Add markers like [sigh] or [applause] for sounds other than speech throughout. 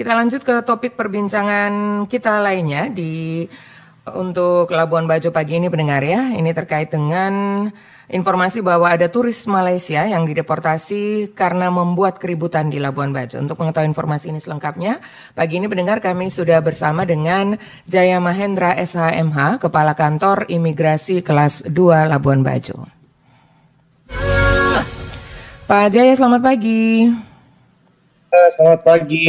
Kita lanjut ke topik perbincangan kita lainnya di untuk Labuan Bajo pagi ini pendengar ya. Ini terkait dengan informasi bahwa ada turis Malaysia yang dideportasi karena membuat keributan di Labuan Bajo. Untuk mengetahui informasi ini selengkapnya, pagi ini pendengar kami sudah bersama dengan Jaya Mahendra SHMH, Kepala Kantor Imigrasi Kelas 2 Labuan Bajo. Pak Jaya, selamat pagi. Eh, selamat pagi,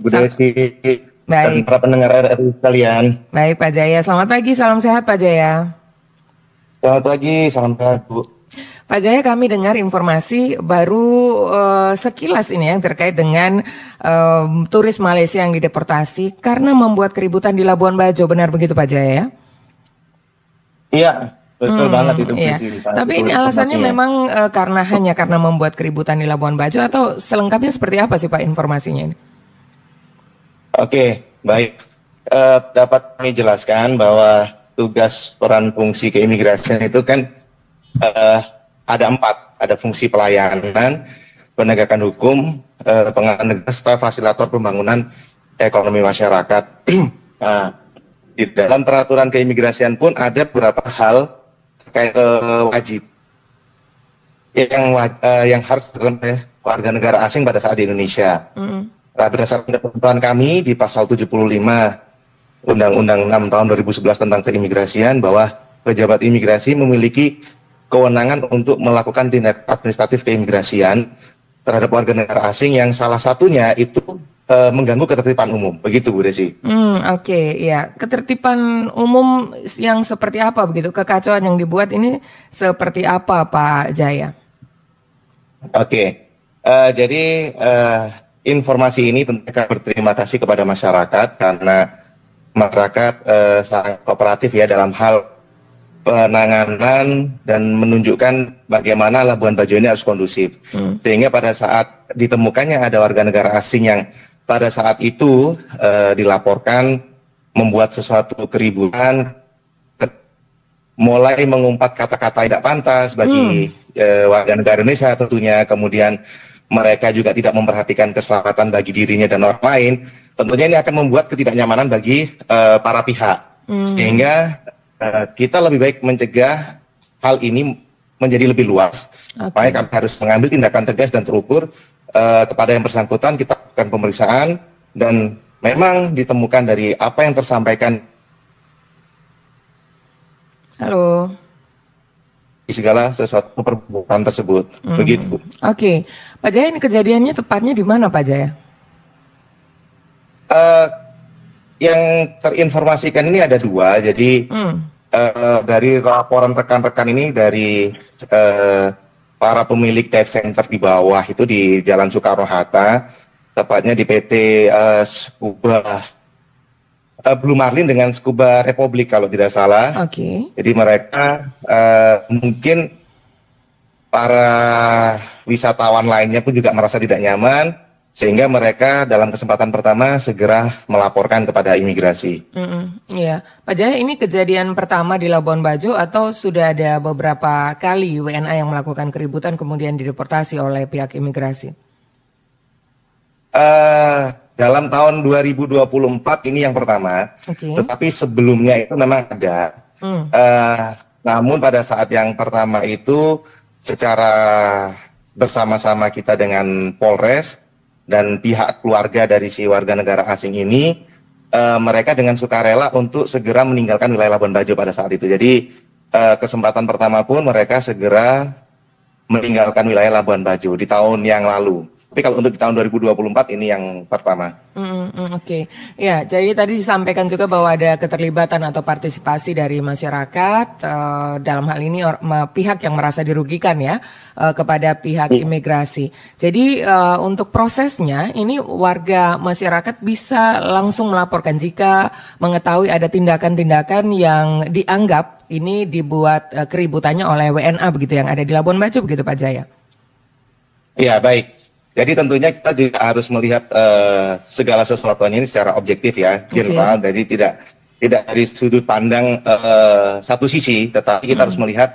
Bu Desi. Baik. Dan para pendengar RRI sekalian. Baik, Pak Jaya. Selamat pagi, salam sehat, Pak Jaya. Selamat pagi, salam sehat, Bu. Pak Jaya, kami dengar informasi baru uh, sekilas ini yang terkait dengan um, turis Malaysia yang dideportasi karena membuat keributan di Labuan Bajo. Benar begitu, Pak Jaya? Ya? Iya, Betul hmm, banget itu iya. misalnya. Tapi ini alasannya tempatnya. memang e, karena hanya karena membuat keributan di Labuan Bajo atau selengkapnya seperti apa sih Pak informasinya ini? Oke, baik. E, dapat kami jelaskan bahwa tugas peran fungsi keimigrasian itu kan e, ada empat. Ada fungsi pelayanan, penegakan hukum, e, pengawasan negara, fasilitator pembangunan ekonomi masyarakat. [clears throat] nah, di dalam peraturan keimigrasian pun ada beberapa hal kayak uh, wajib yang uh, yang harus oleh warga negara asing pada saat di Indonesia. Mm. Nah, berdasarkan ketentuan kami di pasal 75 Undang-Undang 6 tahun 2011 tentang keimigrasian bahwa pejabat imigrasi memiliki kewenangan untuk melakukan tindak administratif keimigrasian terhadap warga negara asing yang salah satunya itu Eh, mengganggu ketertiban umum. Begitu Bu Desi. Hmm, oke, okay, ya. Ketertiban umum yang seperti apa begitu? Kekacauan yang dibuat ini seperti apa, Pak Jaya? Oke. Okay. Uh, eh, jadi uh, informasi ini tentu akan berterima kasih kepada masyarakat karena masyarakat uh, sangat kooperatif ya dalam hal penanganan dan menunjukkan bagaimana Labuan Bajo ini harus kondusif. Hmm. Sehingga pada saat ditemukannya ada warga negara asing yang pada saat itu e, dilaporkan membuat sesuatu keributan, mulai mengumpat kata-kata tidak pantas bagi hmm. e, warga negara Indonesia tentunya, kemudian mereka juga tidak memperhatikan keselamatan bagi dirinya dan orang lain. Tentunya ini akan membuat ketidaknyamanan bagi e, para pihak, hmm. sehingga e, kita lebih baik mencegah hal ini menjadi lebih luas. Okay. Makanya kami harus mengambil tindakan tegas dan terukur uh, kepada yang bersangkutan kita lakukan pemeriksaan dan memang ditemukan dari apa yang tersampaikan. Halo segala sesuatu perbuatan tersebut. Hmm. Begitu. Oke, okay. Pak Jaya ini kejadiannya tepatnya di mana Pak Jaya? Uh, yang terinformasikan ini ada dua, jadi hmm. uh, dari laporan rekan-rekan ini dari uh, para pemilik dive center di bawah itu di Jalan Soekarno Hatta, tepatnya di PT uh, eh, Scuba uh, Blue Marlin dengan Scuba Republik kalau tidak salah. Oke. Okay. Jadi mereka uh, mungkin para wisatawan lainnya pun juga merasa tidak nyaman sehingga mereka dalam kesempatan pertama segera melaporkan kepada imigrasi. Mm -mm. Iya, Pak Jaya ini kejadian pertama di Labuan Bajo atau sudah ada beberapa kali WNA yang melakukan keributan kemudian dideportasi oleh pihak imigrasi? Uh, dalam tahun 2024 ini yang pertama, okay. tetapi sebelumnya itu memang ada. Hmm. Uh, namun pada saat yang pertama itu secara bersama-sama kita dengan Polres dan pihak keluarga dari si warga negara asing ini uh, mereka dengan sukarela untuk segera meninggalkan wilayah Labuan Bajo pada saat itu. Jadi uh, kesempatan pertama pun mereka segera meninggalkan wilayah Labuan Bajo di tahun yang lalu. Tapi kalau untuk di tahun 2024 ini yang pertama. Mm, mm, Oke, okay. ya jadi tadi disampaikan juga bahwa ada keterlibatan atau partisipasi dari masyarakat uh, dalam hal ini or, ma, pihak yang merasa dirugikan ya uh, kepada pihak mm. imigrasi. Jadi uh, untuk prosesnya ini warga masyarakat bisa langsung melaporkan jika mengetahui ada tindakan-tindakan yang dianggap ini dibuat uh, keributannya oleh WNA begitu yang ada di Labuan Bajo begitu Pak Jaya. Ya baik. Jadi tentunya kita juga harus melihat uh, segala sesuatunya ini secara objektif ya, general. Okay. Jadi tidak tidak dari sudut pandang uh, satu sisi, tetapi kita hmm. harus melihat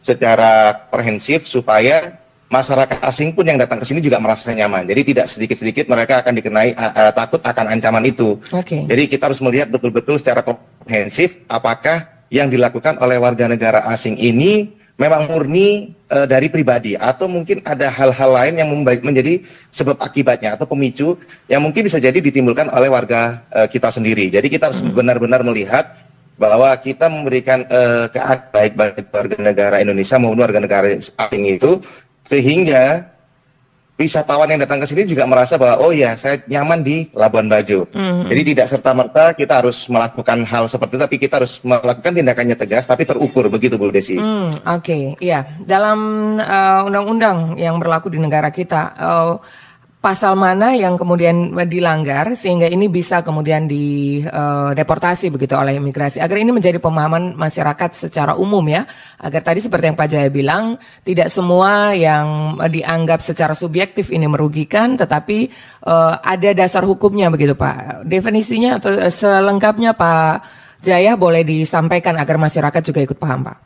secara komprehensif supaya masyarakat asing pun yang datang ke sini juga merasa nyaman. Jadi tidak sedikit-sedikit mereka akan dikenai uh, takut akan ancaman itu. Okay. Jadi kita harus melihat betul-betul secara komprehensif apakah yang dilakukan oleh warga negara asing ini memang murni uh, dari pribadi atau mungkin ada hal-hal lain yang menjadi sebab akibatnya atau pemicu yang mungkin bisa jadi ditimbulkan oleh warga uh, kita sendiri. Jadi kita harus hmm. benar-benar melihat bahwa kita memberikan uh, e, keadilan baik bagi warga negara Indonesia maupun warga negara asing itu sehingga wisatawan yang datang ke sini juga merasa bahwa oh ya saya nyaman di Labuan Bajo. Mm-hmm. Jadi tidak serta merta kita harus melakukan hal seperti itu, tapi kita harus melakukan tindakannya tegas tapi terukur begitu Bu Desi. Mm, Oke, okay. ya dalam undang eh, undang-undang yang berlaku di negara kita. Uh, pasal mana yang kemudian dilanggar sehingga ini bisa kemudian dideportasi eh, uh, begitu oleh imigrasi agar ini menjadi pemahaman masyarakat secara umum ya agar tadi seperti yang Pak Jaya bilang tidak semua yang dianggap secara subjektif ini merugikan tetapi uh, ada dasar hukumnya begitu Pak definisinya atau eh, selengkapnya Pak Jaya boleh disampaikan agar masyarakat juga ikut paham Pak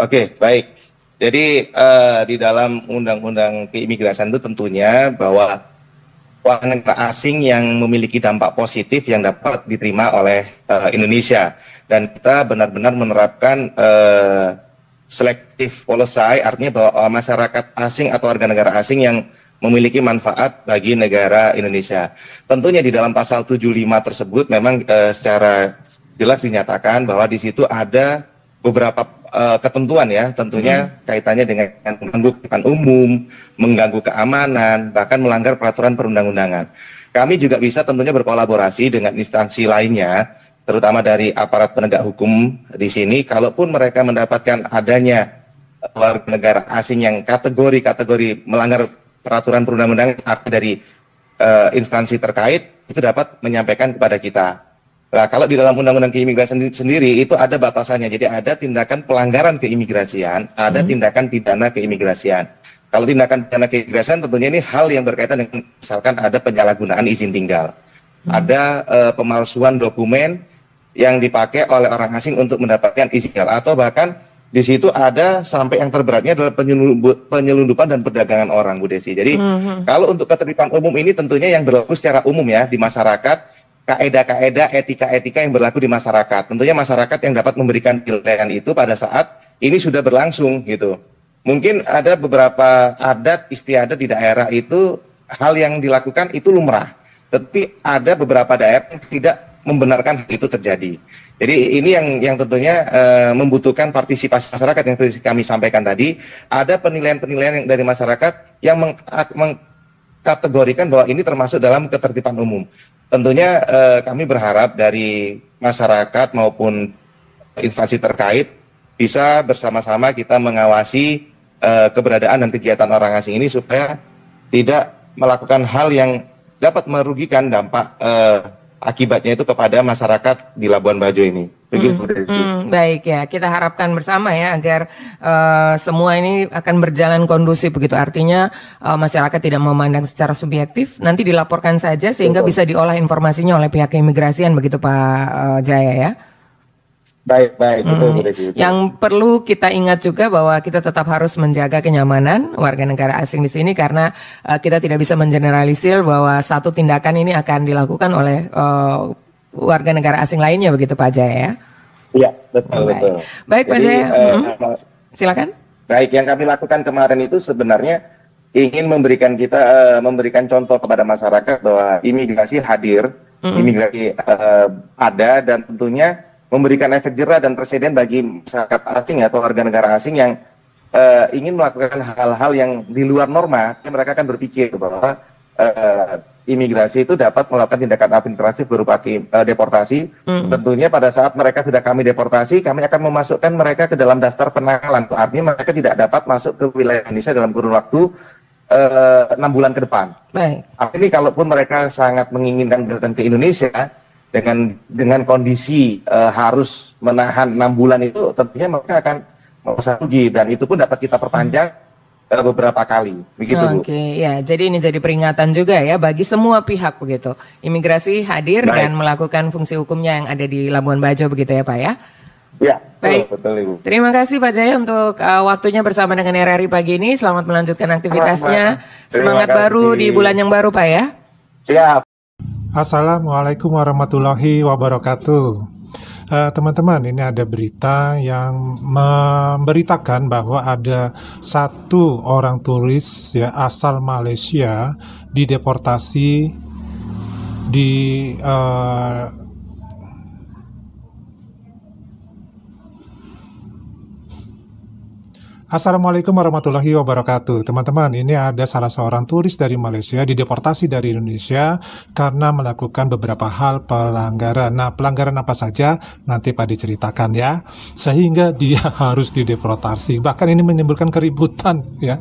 Oke okay, baik jadi uh, di dalam undang-undang keimigrasian itu tentunya bahwa warga negara asing yang memiliki dampak positif yang dapat diterima oleh uh, Indonesia dan kita benar-benar menerapkan uh, eh, selective policy artinya bahwa masyarakat asing atau warga negara asing yang memiliki manfaat bagi negara Indonesia. Tentunya di dalam pasal 75 tersebut memang uh, secara jelas dinyatakan bahwa di situ ada beberapa uh, ketentuan ya, tentunya hmm. kaitannya dengan mengganggu ketertiban umum, mengganggu keamanan, bahkan melanggar peraturan perundang-undangan. Kami juga bisa tentunya berkolaborasi dengan instansi lainnya, terutama dari aparat penegak hukum di sini. Kalaupun mereka mendapatkan adanya warga negara asing yang kategori-kategori melanggar peraturan perundang-undangan dari uh, instansi terkait, itu dapat menyampaikan kepada kita. Nah, kalau di dalam undang-undang keimigrasian sendiri itu ada batasannya. Jadi ada tindakan pelanggaran keimigrasian, ada hmm. tindakan pidana keimigrasian. Kalau tindakan pidana keimigrasian tentunya ini hal yang berkaitan dengan misalkan ada penyalahgunaan izin tinggal. Hmm. Ada uh, pemalsuan dokumen yang dipakai oleh orang asing untuk mendapatkan izin tinggal atau bahkan di situ ada sampai yang terberatnya adalah penyelundupan dan perdagangan orang Bu Desi. Jadi hmm, hmm. kalau untuk ketertiban umum ini tentunya yang berlaku secara umum ya di masyarakat kaedah-kaedah etika-etika yang berlaku di masyarakat. Tentunya masyarakat yang dapat memberikan penilaian itu pada saat ini sudah berlangsung gitu. Mungkin ada beberapa adat istiadat di daerah itu hal yang dilakukan itu lumrah. Tetapi ada beberapa daerah yang tidak membenarkan hal itu terjadi. Jadi ini yang yang tentunya e, membutuhkan partisipasi masyarakat yang kami sampaikan tadi. Ada penilaian-penilaian dari masyarakat yang meng, meng, kategorikan bahwa ini termasuk dalam ketertiban umum. Tentunya eh, kami berharap dari masyarakat maupun instansi terkait bisa bersama-sama kita mengawasi eh, keberadaan dan kegiatan orang asing ini supaya tidak melakukan hal yang dapat merugikan dampak eh, akibatnya itu kepada masyarakat di Labuan Bajo ini. Begitu, hmm, hmm, baik ya, kita harapkan bersama ya agar uh, semua ini akan berjalan kondusif begitu. Artinya uh, masyarakat tidak memandang secara subjektif, nanti dilaporkan saja sehingga Betul. bisa diolah informasinya oleh pihak keimigrasian begitu Pak uh, Jaya ya. Baik, baik, betul, hmm. betul, Yang perlu kita ingat juga bahwa kita tetap harus menjaga kenyamanan warga negara asing di sini karena uh, kita tidak bisa mengeneralisir bahwa satu tindakan ini akan dilakukan oleh uh, warga negara asing lainnya begitu Pak Jaya ya? Iya betul Baik. betul. Baik Pak Jaya, uh, silakan. Baik yang kami lakukan kemarin itu sebenarnya ingin memberikan kita uh, memberikan contoh kepada masyarakat bahwa imigrasi hadir, mm imigrasi uh, ada dan tentunya memberikan efek jerah dan presiden bagi masyarakat asing atau warga negara asing yang uh, ingin melakukan hal-hal yang di luar norma, mereka akan berpikir bahwa uh, imigrasi itu dapat melakukan tindakan administrasi berupa uh, deportasi. Mm. Tentunya pada saat mereka sudah kami deportasi, kami akan memasukkan mereka ke dalam daftar penangkalan. Artinya mereka tidak dapat masuk ke wilayah Indonesia dalam kurun waktu e, enam uh, bulan ke depan. Baik. Artinya kalaupun mereka sangat menginginkan datang ke Indonesia dengan dengan kondisi uh, harus menahan enam bulan itu, tentunya mereka akan merasa rugi dan itu pun dapat kita perpanjang. Mm uh, beberapa kali begitu oh, Oke, okay. ya. Jadi ini jadi peringatan juga ya bagi semua pihak begitu. Imigrasi hadir Baik. dan melakukan fungsi hukumnya yang ada di Labuan Bajo begitu ya, Pak ya. Ya, Baik. betul Ibu. Terima kasih Pak Jaya untuk uh, waktunya bersama dengan RRI pagi ini. Selamat melanjutkan aktivitasnya. Semangat baru di bulan yang baru Pak ya. Siap. Assalamualaikum warahmatullahi wabarakatuh. Eh, teman-teman, uh, ini ada berita yang memberitakan bahwa ada satu orang turis ya asal Malaysia dideportasi di uh, Assalamualaikum warahmatullahi wabarakatuh. Teman-teman, ini ada salah seorang turis dari Malaysia dideportasi dari Indonesia karena melakukan beberapa hal pelanggaran. Nah, pelanggaran apa saja nanti Pak diceritakan ya. Sehingga dia [laughs] harus dideportasi. Bahkan ini menimbulkan keributan ya.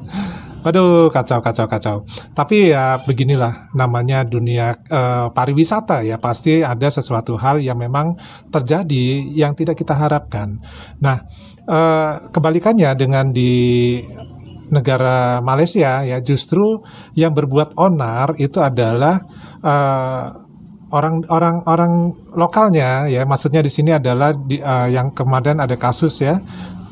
Waduh, kacau, kacau, kacau. Tapi ya beginilah namanya dunia eh, pariwisata ya. Pasti ada sesuatu hal yang memang terjadi yang tidak kita harapkan. Nah, eh, kebalikannya dengan di negara Malaysia ya justru yang berbuat onar itu adalah orang-orang eh, orang lokalnya ya maksudnya di sini adalah di, uh, yang kemarin ada kasus ya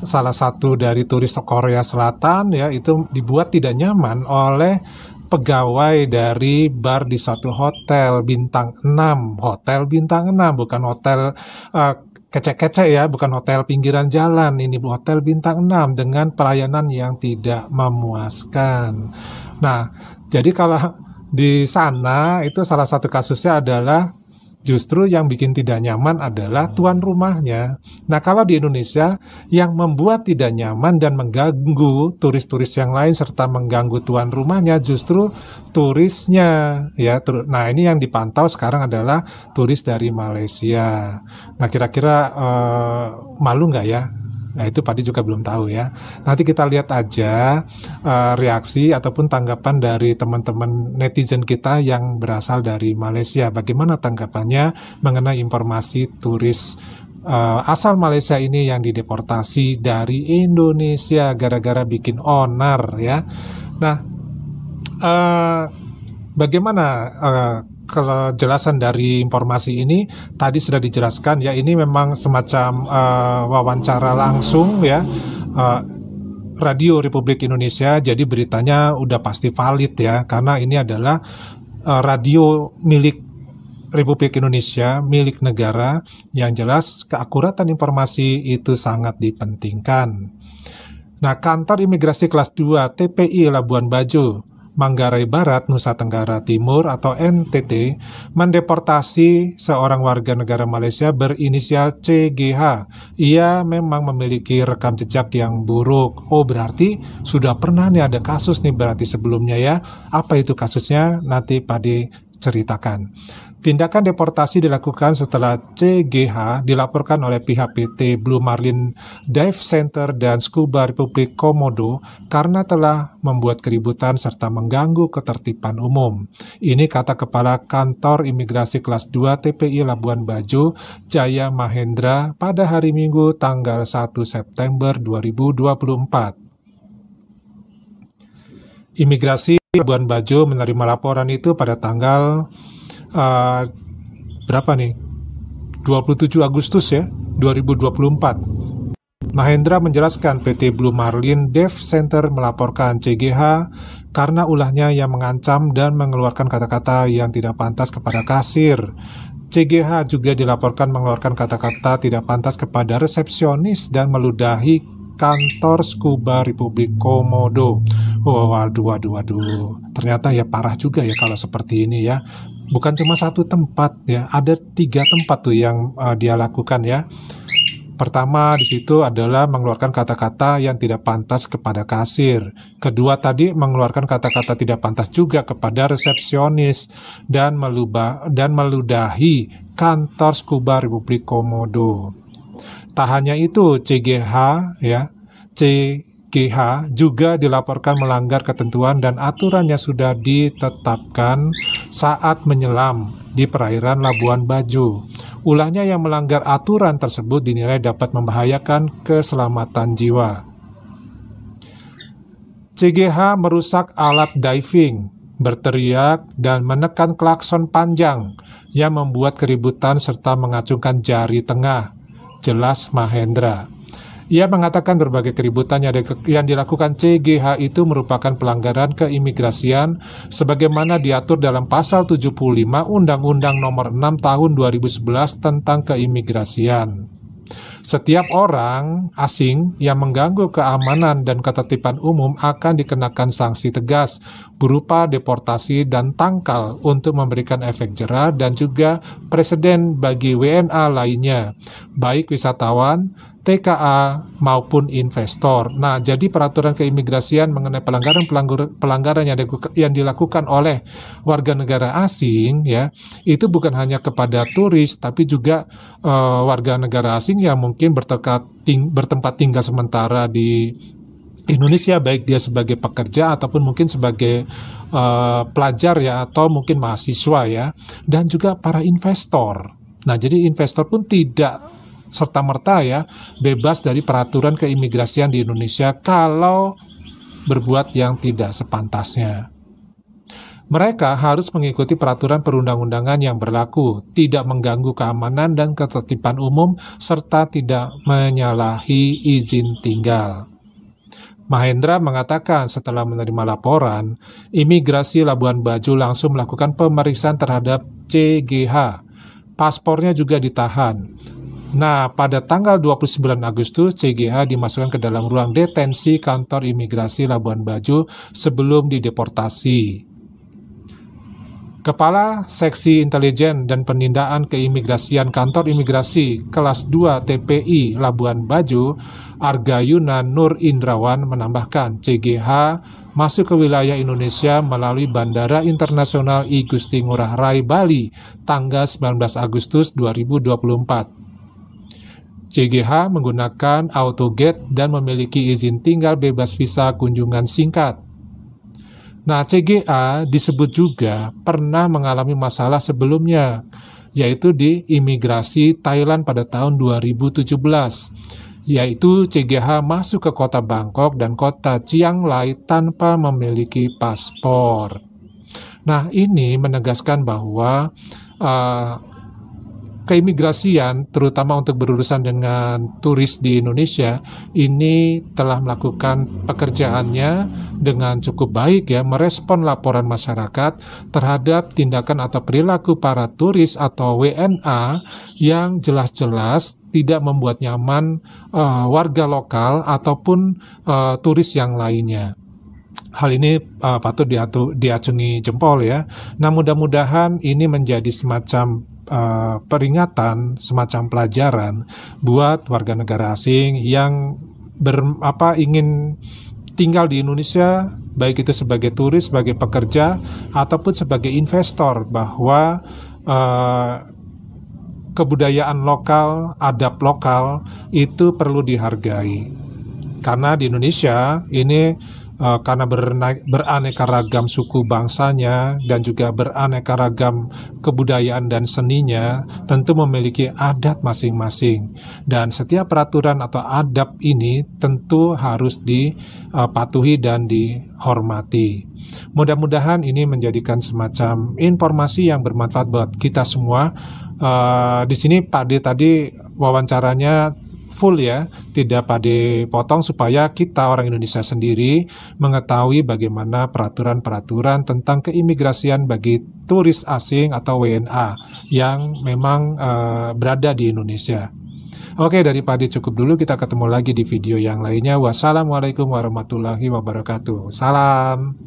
salah satu dari turis Korea Selatan ya itu dibuat tidak nyaman oleh pegawai dari bar di suatu hotel bintang 6, hotel bintang 6 bukan hotel uh, eh, kece-kece ya, bukan hotel pinggiran jalan, ini hotel bintang 6 dengan pelayanan yang tidak memuaskan. Nah, jadi kalau di sana itu salah satu kasusnya adalah Justru yang bikin tidak nyaman adalah tuan rumahnya. Nah, kalau di Indonesia yang membuat tidak nyaman dan mengganggu turis-turis yang lain serta mengganggu tuan rumahnya justru turisnya ya. Nah, ini yang dipantau sekarang adalah turis dari Malaysia. Nah, kira-kira uh, malu nggak ya Nah itu Padi juga belum tahu ya. Nanti kita lihat aja uh, reaksi ataupun tanggapan dari teman-teman netizen kita yang berasal dari Malaysia. Bagaimana tanggapannya mengenai informasi turis uh, asal Malaysia ini yang dideportasi dari Indonesia gara-gara bikin onar ya. Nah, uh, bagaimana uh, kejelasan dari informasi ini tadi sudah dijelaskan ya ini memang semacam uh, wawancara langsung ya uh, Radio Republik Indonesia jadi beritanya udah pasti valid ya karena ini adalah uh, radio milik Republik Indonesia milik negara yang jelas keakuratan informasi itu sangat dipentingkan. Nah, kantor imigrasi kelas 2 TPI Labuan Bajo Manggarai Barat, Nusa Tenggara Timur atau NTT mendeportasi seorang warga negara Malaysia berinisial CGH. Ia memang memiliki rekam jejak yang buruk. Oh, berarti sudah pernah nih ada kasus nih berarti sebelumnya ya. Apa itu kasusnya? Nanti Padi ceritakan. Tindakan deportasi dilakukan setelah CGH dilaporkan oleh pihak PT Blue Marlin Dive Center dan Scuba Republik Komodo karena telah membuat keributan serta mengganggu ketertiban umum. Ini kata Kepala Kantor Imigrasi Kelas 2 TPI Labuan Bajo, Jaya Mahendra pada hari Minggu tanggal 1 September 2024. Imigrasi Labuan Bajo menerima laporan itu pada tanggal uh, berapa nih? 27 Agustus ya, 2024. Mahendra menjelaskan PT Blue Marlin Dev Center melaporkan CGH karena ulahnya yang mengancam dan mengeluarkan kata-kata yang tidak pantas kepada kasir. CGH juga dilaporkan mengeluarkan kata-kata tidak pantas kepada resepsionis dan meludahi kantor Skuba Republik Komodo. Oh, waduh, waduh, waduh. Ternyata ya parah juga ya kalau seperti ini ya bukan cuma satu tempat ya, ada tiga tempat tuh yang uh, dia lakukan ya. Pertama di situ adalah mengeluarkan kata-kata yang tidak pantas kepada kasir. Kedua tadi mengeluarkan kata-kata tidak pantas juga kepada resepsionis dan meluba dan meludahi kantor Skuba Republik Komodo. Tak hanya itu, CGH ya, C GH juga dilaporkan melanggar ketentuan dan aturan yang sudah ditetapkan saat menyelam di perairan Labuan Bajo. Ulahnya yang melanggar aturan tersebut dinilai dapat membahayakan keselamatan jiwa. CGH merusak alat diving, berteriak, dan menekan klakson panjang yang membuat keributan serta mengacungkan jari tengah. Jelas Mahendra. Ia mengatakan berbagai keributan yang, dilakukan CGH itu merupakan pelanggaran keimigrasian sebagaimana diatur dalam pasal 75 Undang-Undang Nomor 6 Tahun 2011 tentang keimigrasian. Setiap orang asing yang mengganggu keamanan dan ketertiban umum akan dikenakan sanksi tegas berupa deportasi dan tangkal untuk memberikan efek jerah dan juga presiden bagi WNA lainnya, baik wisatawan, TKA maupun investor. Nah, jadi peraturan keimigrasian mengenai pelanggaran pelanggaran yang, dilakukan oleh warga negara asing ya, itu bukan hanya kepada turis tapi juga uh, warga negara asing yang mungkin ting bertempat tinggal sementara di Indonesia baik dia sebagai pekerja ataupun mungkin sebagai uh, pelajar ya atau mungkin mahasiswa ya dan juga para investor. Nah, jadi investor pun tidak serta-merta ya bebas dari peraturan keimigrasian di Indonesia kalau berbuat yang tidak sepantasnya. Mereka harus mengikuti peraturan perundang-undangan yang berlaku, tidak mengganggu keamanan dan ketertiban umum, serta tidak menyalahi izin tinggal. Mahendra mengatakan setelah menerima laporan, imigrasi Labuan Bajo langsung melakukan pemeriksaan terhadap CGH. Paspornya juga ditahan. Nah, pada tanggal 29 Agustus, CGA dimasukkan ke dalam ruang detensi kantor imigrasi Labuan Bajo sebelum dideportasi. Kepala Seksi Intelijen dan Penindaan Keimigrasian Kantor Imigrasi Kelas 2 TPI Labuan Bajo, Argayuna Nur Indrawan menambahkan CGH masuk ke wilayah Indonesia melalui Bandara Internasional I Gusti Ngurah Rai Bali tanggal 19 Agustus 2024. CGH menggunakan AutoGate dan memiliki izin tinggal bebas visa kunjungan singkat. Nah, CGA disebut juga pernah mengalami masalah sebelumnya, yaitu di imigrasi Thailand pada tahun 2017, yaitu CGH masuk ke kota Bangkok dan kota Chiang Rai tanpa memiliki paspor. Nah, ini menegaskan bahwa uh, keimigrasian, terutama untuk berurusan dengan turis di Indonesia, ini telah melakukan pekerjaannya dengan cukup baik ya, merespon laporan masyarakat terhadap tindakan atau perilaku para turis atau WNA yang jelas-jelas tidak membuat nyaman uh, warga lokal ataupun uh, turis yang lainnya. Hal ini uh, patut diatu, diacungi jempol ya. Nah, mudah-mudahan ini menjadi semacam uh, peringatan, semacam pelajaran buat warga negara asing yang ber, apa ingin tinggal di Indonesia baik itu sebagai turis, sebagai pekerja ataupun sebagai investor bahwa uh, kebudayaan lokal, adab lokal itu perlu dihargai. Karena di Indonesia ini uh, karena bernaik, beraneka ragam suku bangsanya dan juga beraneka ragam kebudayaan dan seninya tentu memiliki adat masing-masing dan setiap peraturan atau adab ini tentu harus dipatuhi dan dihormati. Mudah-mudahan ini menjadikan semacam informasi yang bermanfaat buat kita semua. Uh, di sini Pak D tadi wawancaranya full ya, tidak pada potong supaya kita orang Indonesia sendiri mengetahui bagaimana peraturan-peraturan tentang keimigrasian bagi turis asing atau WNA yang memang uh, berada di Indonesia. Oke, daripada cukup dulu. Kita ketemu lagi di video yang lainnya. Wassalamualaikum warahmatullahi wabarakatuh. Salam.